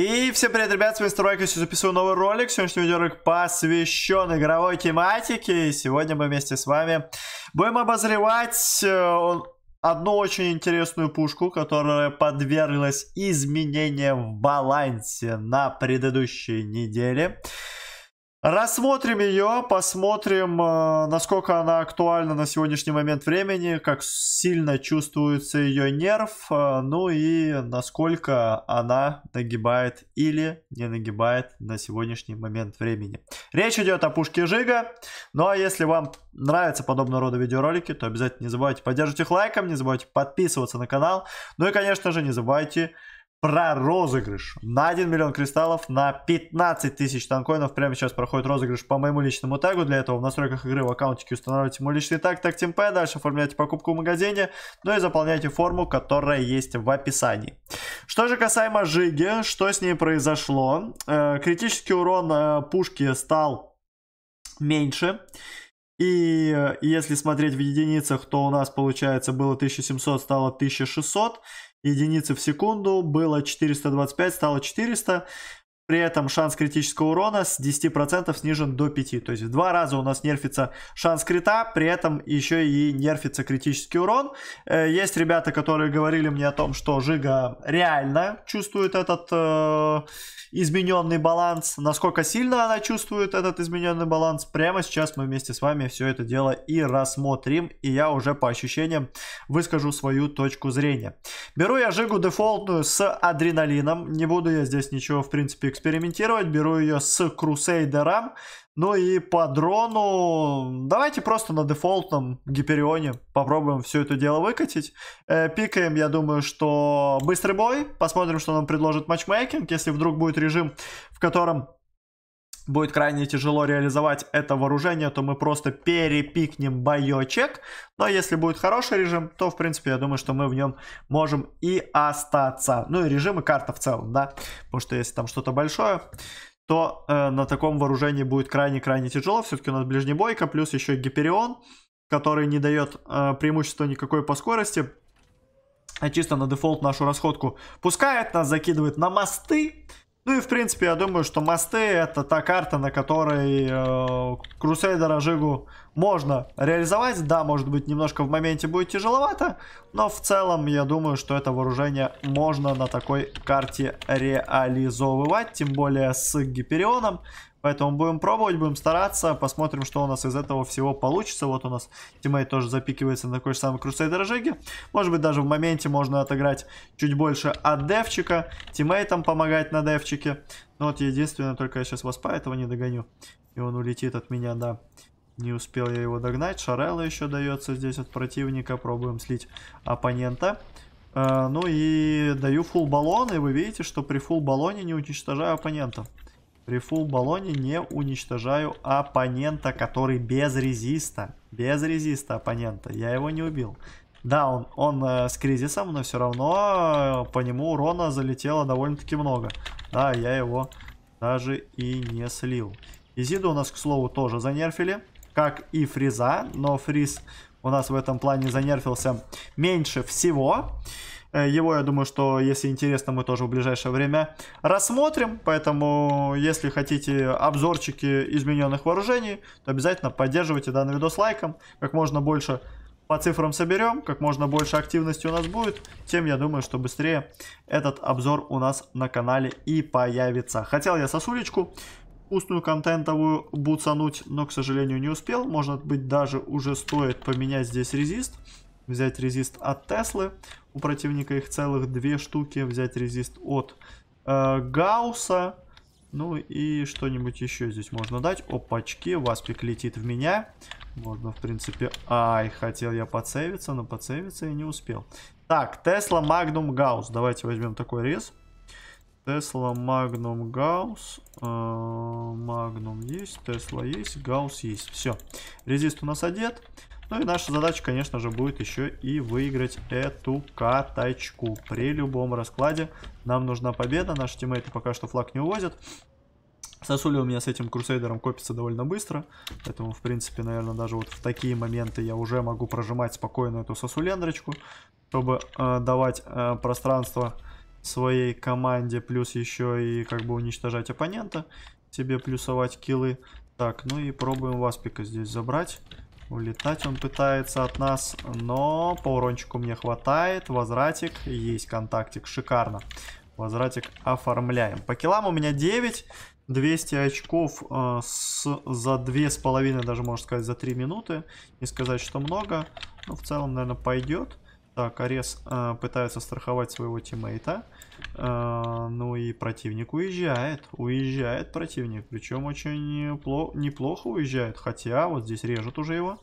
И всем привет, ребят, с вами стройка. я записываю новый ролик. Сегодняшний видеоролик посвящен игровой тематике. И сегодня мы вместе с вами будем обозревать э, одну очень интересную пушку, которая подверглась изменениям в балансе на предыдущей неделе. Рассмотрим ее, посмотрим, э, насколько она актуальна на сегодняшний момент времени, как сильно чувствуется ее нерв, э, ну и насколько она нагибает или не нагибает на сегодняшний момент времени. Речь идет о пушке Жига, ну а если вам нравятся подобного рода видеоролики, то обязательно не забывайте поддерживать их лайком, не забывайте подписываться на канал, ну и конечно же не забывайте про розыгрыш. На 1 миллион кристаллов, на 15 тысяч танкоинов прямо сейчас проходит розыгрыш по моему личному тегу. Для этого в настройках игры в аккаунтике устанавливайте мой личный тег, тег TeamP, дальше оформляйте покупку в магазине, ну и заполняйте форму, которая есть в описании. Что же касаемо Жиги, что с ней произошло? Э, критический урон э, пушки стал меньше. И э, если смотреть в единицах, то у нас получается было 1700, стало 1600 единицы в секунду, было 425, стало 400, при этом шанс критического урона с 10% снижен до 5. То есть в два раза у нас нерфится шанс крита, при этом еще и нерфится критический урон. Э, есть ребята, которые говорили мне о том, что Жига реально чувствует этот э, измененный баланс. Насколько сильно она чувствует этот измененный баланс, прямо сейчас мы вместе с вами все это дело и рассмотрим. И я уже по ощущениям выскажу свою точку зрения. Беру я Жигу дефолтную с адреналином. Не буду я здесь ничего, в принципе, экспериментировать. Беру ее с Крусейдером. Ну и по дрону... Давайте просто на дефолтном Гиперионе попробуем все это дело выкатить. Э, пикаем, я думаю, что быстрый бой. Посмотрим, что нам предложит матчмейкинг. Если вдруг будет режим, в котором будет крайне тяжело реализовать это вооружение, то мы просто перепикнем боечек. Но если будет хороший режим, то, в принципе, я думаю, что мы в нем можем и остаться. Ну и режим, и карта в целом, да. Потому что если там что-то большое, то э, на таком вооружении будет крайне-крайне тяжело. Все-таки у нас ближнебойка, плюс еще Гиперион, который не дает э, преимущества никакой по скорости. А чисто на дефолт нашу расходку пускает, нас закидывает на мосты. Ну и в принципе я думаю, что мосты это та карта, на которой э, Жигу можно реализовать. Да, может быть немножко в моменте будет тяжеловато, но в целом я думаю, что это вооружение можно на такой карте реализовывать. Тем более с Гиперионом Поэтому будем пробовать, будем стараться, посмотрим, что у нас из этого всего получится. Вот у нас тиммейт тоже запикивается на такой же самой Crusader Жиги. Может быть, даже в моменте можно отыграть чуть больше от девчика, тиммейтам помогать на девчике. Но ну вот единственное, только я сейчас вас по этого не догоню. И он улетит от меня, да. Не успел я его догнать. Шарелла еще дается здесь от противника. Пробуем слить оппонента. Э, ну и даю фул баллон. И вы видите, что при фул баллоне не уничтожаю оппонента. При фул баллоне не уничтожаю оппонента, который без резиста. Без резиста оппонента. Я его не убил. Да, он, он э, с кризисом, но все равно э, по нему урона залетело довольно-таки много. Да, я его даже и не слил. Изиду у нас, к слову, тоже занерфили. Как и Фриза, но Фриз у нас в этом плане занерфился меньше всего. Э, Э, его, я думаю, что, если интересно, мы тоже в ближайшее время рассмотрим. Поэтому, если хотите обзорчики измененных вооружений, то обязательно поддерживайте данный видос лайком. Как можно больше по цифрам соберем, как можно больше активности у нас будет, тем, я думаю, что быстрее этот обзор у нас на канале и появится. Хотел я сосулечку вкусную контентовую буцануть, но, к сожалению, не успел. Может быть, даже уже стоит поменять здесь резист взять резист от Теслы, у противника их целых две штуки, взять резист от э, Гаусса, ну и что-нибудь еще здесь можно дать. Опачки, Васпик летит в меня. Можно, в принципе... Ай, хотел я подсейвиться, но подсейвиться я не успел. Так, Тесла Магнум Гаус. Давайте возьмем такой рез. Тесла Магнум Гаус. Э, Магнум есть, Тесла есть, Гаус есть. Все. Резист у нас одет. Ну и наша задача, конечно же, будет еще и выиграть эту катачку. При любом раскладе нам нужна победа. Наши тиммейты пока что флаг не увозят. Сосуля у меня с этим крусейдером копится довольно быстро, поэтому, в принципе, наверное, даже вот в такие моменты я уже могу прожимать спокойно эту сосулендрочку, чтобы э, давать э, пространство своей команде, плюс еще и как бы уничтожать оппонента, себе плюсовать килы. Так, ну и пробуем Васпика здесь забрать. Улетать он пытается от нас, но по урончику мне хватает. Возвратик, есть контактик, шикарно. Возвратик оформляем. По килам у меня 9, 200 очков э, с, за 2,5, даже можно сказать, за 3 минуты. Не сказать, что много, но в целом, наверное, пойдет. Так, Арес э, пытается страховать своего тиммейта. Э, ну и противник уезжает. Уезжает противник. Причем очень неплохо, неплохо уезжает. Хотя вот здесь режут уже его.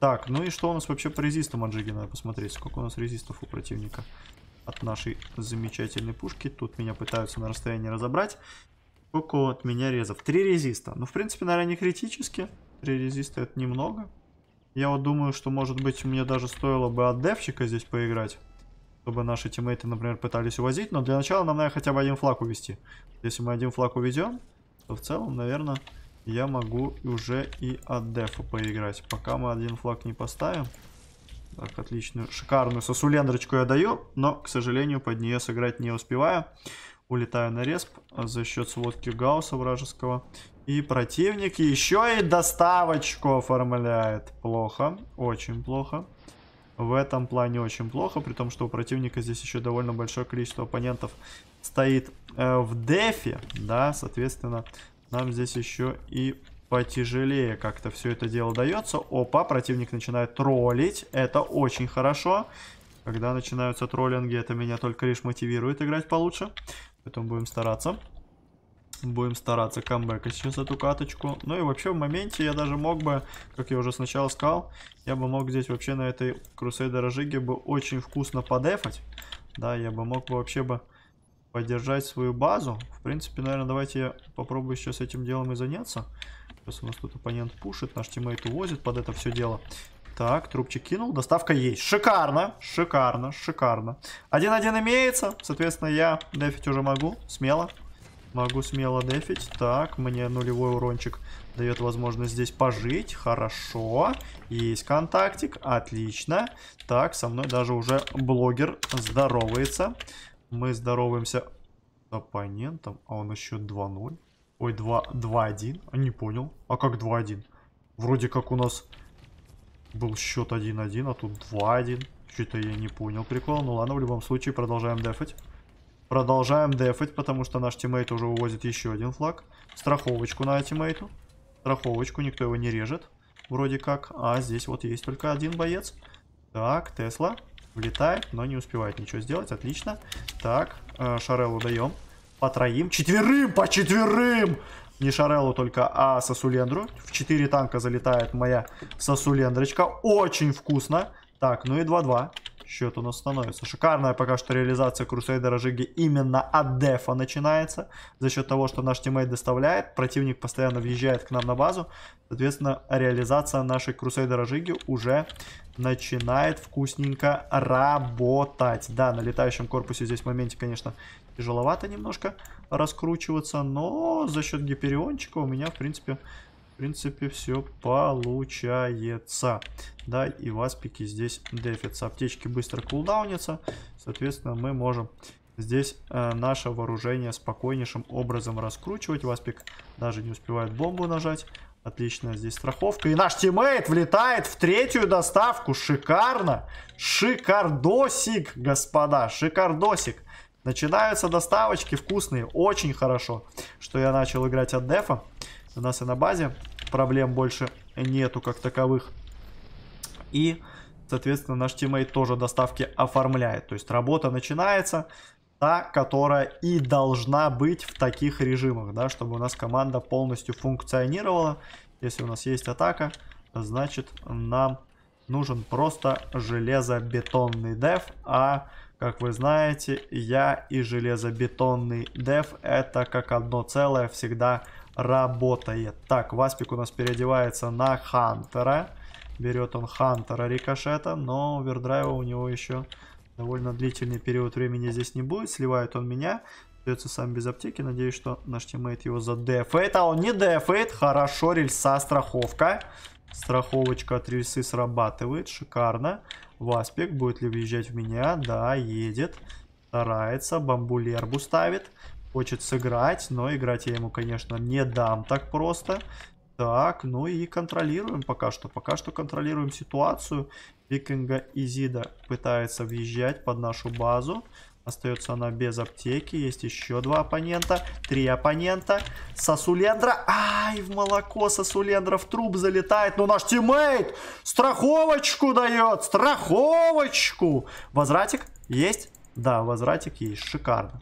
Так, ну и что у нас вообще по резистам от Джиги? Надо посмотреть, сколько у нас резистов у противника. От нашей замечательной пушки. Тут меня пытаются на расстоянии разобрать. Сколько от меня резов? Три резиста. Ну, в принципе, наверное, не критически. Три резиста это немного. Я вот думаю, что, может быть, мне даже стоило бы от девчика здесь поиграть чтобы наши тиммейты, например, пытались увозить. Но для начала нам надо хотя бы один флаг увести. Если мы один флаг уведем, то в целом, наверное, я могу уже и от дефа поиграть. Пока мы один флаг не поставим. Так, отличную, шикарную сосулендрочку я даю, но, к сожалению, под нее сыграть не успеваю. Улетаю на респ за счет сводки Гаусса вражеского. И противник еще и доставочку оформляет. Плохо, очень плохо в этом плане очень плохо, при том, что у противника здесь еще довольно большое количество оппонентов стоит э, в дефе, да, соответственно, нам здесь еще и потяжелее как-то все это дело дается. Опа, противник начинает троллить, это очень хорошо. Когда начинаются троллинги, это меня только лишь мотивирует играть получше, поэтому будем стараться. Будем стараться камбэкать сейчас эту каточку. Ну и вообще в моменте я даже мог бы, как я уже сначала сказал, я бы мог здесь вообще на этой Crusader Жиге бы очень вкусно подефать. Да, я бы мог бы вообще бы поддержать свою базу. В принципе, наверное, давайте я попробую сейчас этим делом и заняться. Сейчас у нас тут оппонент пушит, наш тиммейт увозит под это все дело. Так, трубчик кинул, доставка есть. Шикарно, шикарно, шикарно. Один-один имеется, соответственно, я дефить уже могу, смело. Могу смело дефить. Так, мне нулевой урончик дает возможность здесь пожить. Хорошо. Есть контактик. Отлично. Так, со мной даже уже блогер здоровается. Мы здороваемся с оппонентом. А он еще 2-0. Ой, 2-1. А не понял. А как 2-1? Вроде как у нас был счет 1-1, а тут 2-1. Что-то я не понял прикол. Ну ладно, в любом случае продолжаем дефать. Продолжаем дефать, потому что наш тиммейт уже увозит еще один флаг. Страховочку на тиммейту. Страховочку, никто его не режет. Вроде как. А здесь вот есть только один боец. Так, Тесла. Влетает, но не успевает ничего сделать. Отлично. Так, э, Шареллу даем. По троим. Четверым! По четверым! Не Шареллу только, а Сосулендру. В четыре танка залетает моя Сосулендрочка. Очень вкусно. Так, ну и 2-2. Счет у нас становится. Шикарная пока что реализация Крусейдера Жиги именно от дефа начинается. За счет того, что наш тиммейт доставляет. Противник постоянно въезжает к нам на базу. Соответственно, реализация нашей Крусейдера Жиги уже начинает вкусненько работать. Да, на летающем корпусе здесь в моменте, конечно, тяжеловато немножко раскручиваться. Но за счет Гипериончика у меня, в принципе, в принципе, все получается. Да, и васпики здесь дефятся. Аптечки быстро кулдаунятся. Соответственно, мы можем здесь э, наше вооружение спокойнейшим образом раскручивать. Васпик даже не успевает бомбу нажать. Отлично, здесь страховка. И наш тиммейт влетает в третью доставку. Шикарно. Шикардосик, господа. Шикардосик. Начинаются доставочки вкусные. Очень хорошо, что я начал играть от дефа. У нас и на базе проблем больше нету как таковых. И, соответственно, наш тиммейт тоже доставки оформляет. То есть работа начинается, та, которая и должна быть в таких режимах, да, чтобы у нас команда полностью функционировала. Если у нас есть атака, значит нам нужен просто железобетонный деф, а как вы знаете, я и железобетонный деф это как одно целое всегда работает. Так, Васпик у нас переодевается на Хантера. Берет он Хантера рикошета, но овердрайва у него еще довольно длительный период времени здесь не будет. Сливает он меня. Остается сам без аптеки. Надеюсь, что наш тиммейт его за задефает. А он не дефает. Хорошо, рельса, страховка. Страховочка от рельсы срабатывает. Шикарно. Васпик будет ли въезжать в меня? Да, едет. Старается. Бамбулербу ставит хочет сыграть, но играть я ему, конечно, не дам так просто. Так, ну и контролируем пока что. Пока что контролируем ситуацию. Викинга Изида пытается въезжать под нашу базу. Остается она без аптеки. Есть еще два оппонента. Три оппонента. Сосулендра. Ай, в молоко Сосулендра в труп залетает. Но ну, наш тиммейт страховочку дает. Страховочку. Возвратик есть? Да, возвратик есть. Шикарно.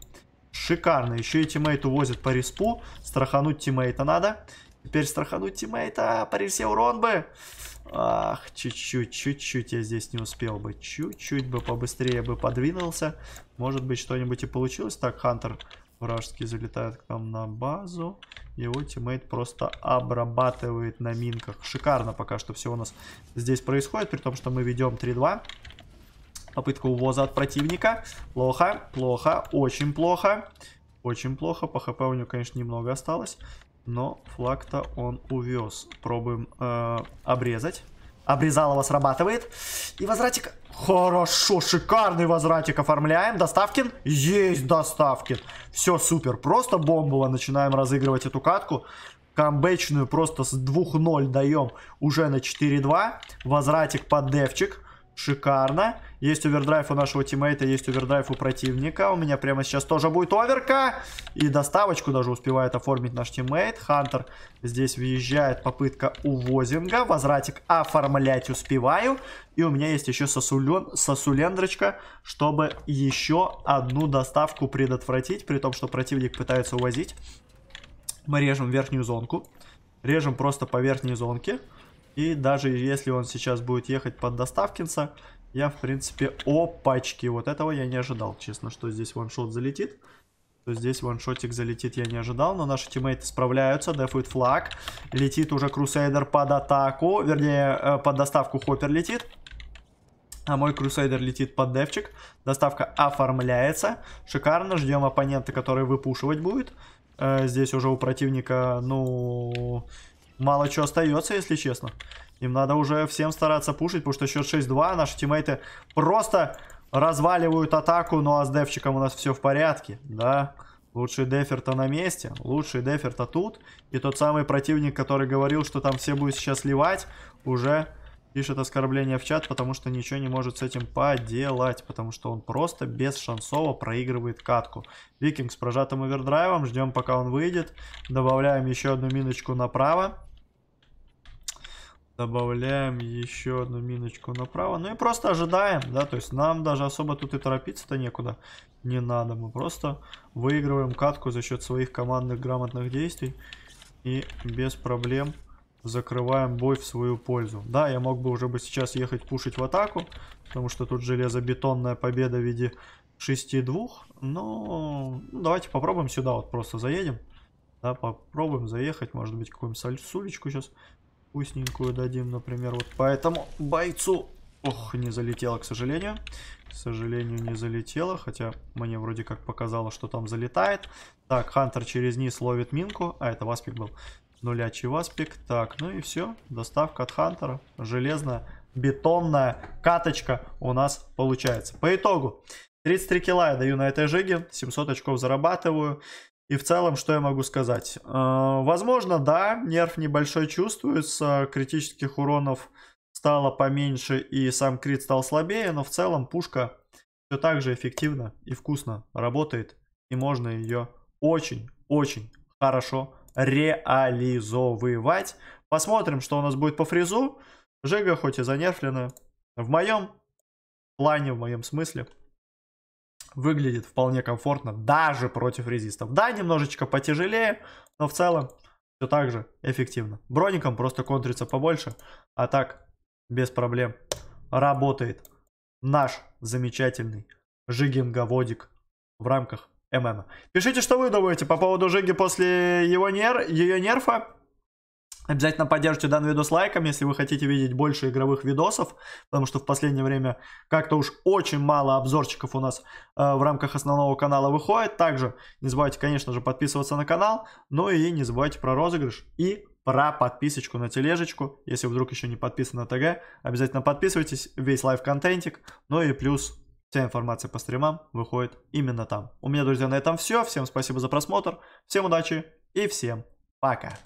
Шикарно. Еще и тиммейт увозят по респу. Страхануть тиммейта надо. Теперь страхануть тиммейта. По ресе урон бы. Ах, чуть-чуть, чуть-чуть я здесь не успел бы. Чуть-чуть бы побыстрее бы подвинулся. Может быть, что-нибудь и получилось. Так, Хантер вражеский залетает к нам на базу. Его тиммейт просто обрабатывает на минках. Шикарно пока что все у нас здесь происходит. При том, что мы ведем 3-2. Попытка увоза от противника. Плохо, плохо, очень плохо. Очень плохо. По хп у него, конечно, немного осталось. Но флаг-то он увез. Пробуем э, обрезать. Обрезалово срабатывает. И возвратик... Хорошо, шикарный возвратик оформляем. Доставкин? Есть Доставкин. Все, супер. Просто бомбово начинаем разыгрывать эту катку. Камбэчную просто с 2-0 даем уже на 4-2. Возвратик под девчик. Шикарно. Есть овердрайв у нашего тиммейта, есть овердрайв у противника. У меня прямо сейчас тоже будет оверка. И доставочку даже успевает оформить наш тиммейт. Хантер здесь въезжает. Попытка увозинга. Возвратик оформлять успеваю. И у меня есть еще сосулен... сосулендрочка, чтобы еще одну доставку предотвратить. При том, что противник пытается увозить. Мы режем верхнюю зонку. Режем просто по верхней зонке. И даже если он сейчас будет ехать под Доставкинса, я, в принципе, опачки. Вот этого я не ожидал, честно, что здесь ваншот залетит. То здесь ваншотик залетит, я не ожидал. Но наши тиммейты справляются. Дефует флаг. Летит уже Крусейдер под атаку. Вернее, э, под доставку Хоппер летит. А мой Крусейдер летит под девчик. Доставка оформляется. Шикарно. Ждем оппонента, который выпушивать будет. Э, здесь уже у противника, ну... Мало чего остается, если честно. Им надо уже всем стараться пушить, потому что счет 6-2. Наши тиммейты просто разваливают атаку. Ну а с девчиком у нас все в порядке. Да, лучший дефер-то на месте. Лучший дефер-то тут. И тот самый противник, который говорил, что там все будет сейчас ливать, уже пишет оскорбление в чат, потому что ничего не может с этим поделать, потому что он просто без шансово проигрывает катку. Викинг с прожатым овердрайвом, ждем пока он выйдет, добавляем еще одну миночку направо, Добавляем еще одну миночку направо. Ну и просто ожидаем, да, то есть нам даже особо тут и торопиться-то некуда. Не надо, мы просто выигрываем катку за счет своих командных грамотных действий. И без проблем закрываем бой в свою пользу. Да, я мог бы уже бы сейчас ехать пушить в атаку, потому что тут железобетонная победа в виде 6-2. Но ну, давайте попробуем сюда вот просто заедем. Да, попробуем заехать, может быть, какую-нибудь сулечку сейчас вкусненькую дадим, например, вот поэтому бойцу. Ох, не залетело, к сожалению. К сожалению, не залетело, хотя мне вроде как показало, что там залетает. Так, Хантер через низ ловит минку. А, это Васпик был. Нулячий Васпик. Так, ну и все. Доставка от Хантера. Железная, бетонная каточка у нас получается. По итогу. 33 килла я даю на этой жиге, 700 очков зарабатываю. И в целом, что я могу сказать? Э, возможно, да, нерв небольшой чувствуется, критических уронов стало поменьше и сам крит стал слабее, но в целом пушка все так же эффективно и вкусно работает. И можно ее очень-очень хорошо реализовывать. Посмотрим, что у нас будет по фрезу. Жига хоть и занерфлена, в моем плане, в моем смысле, выглядит вполне комфортно даже против резистов. Да, немножечко потяжелее, но в целом все так же эффективно. Броником просто контрится побольше, а так без проблем работает наш замечательный жигинговодик в рамках ММ. Пишите, что вы думаете по поводу Жиги после его нер... ее нерфа. Обязательно поддержите данный видос лайком, если вы хотите видеть больше игровых видосов, потому что в последнее время как-то уж очень мало обзорчиков у нас э, в рамках основного канала выходит. Также не забывайте, конечно же, подписываться на канал, ну и не забывайте про розыгрыш и про подписочку на тележечку. Если вдруг еще не подписаны на ТГ, обязательно подписывайтесь, весь лайв-контентик, ну и плюс вся информация по стримам выходит именно там. У меня, друзья, на этом все. Всем спасибо за просмотр, всем удачи и всем пока!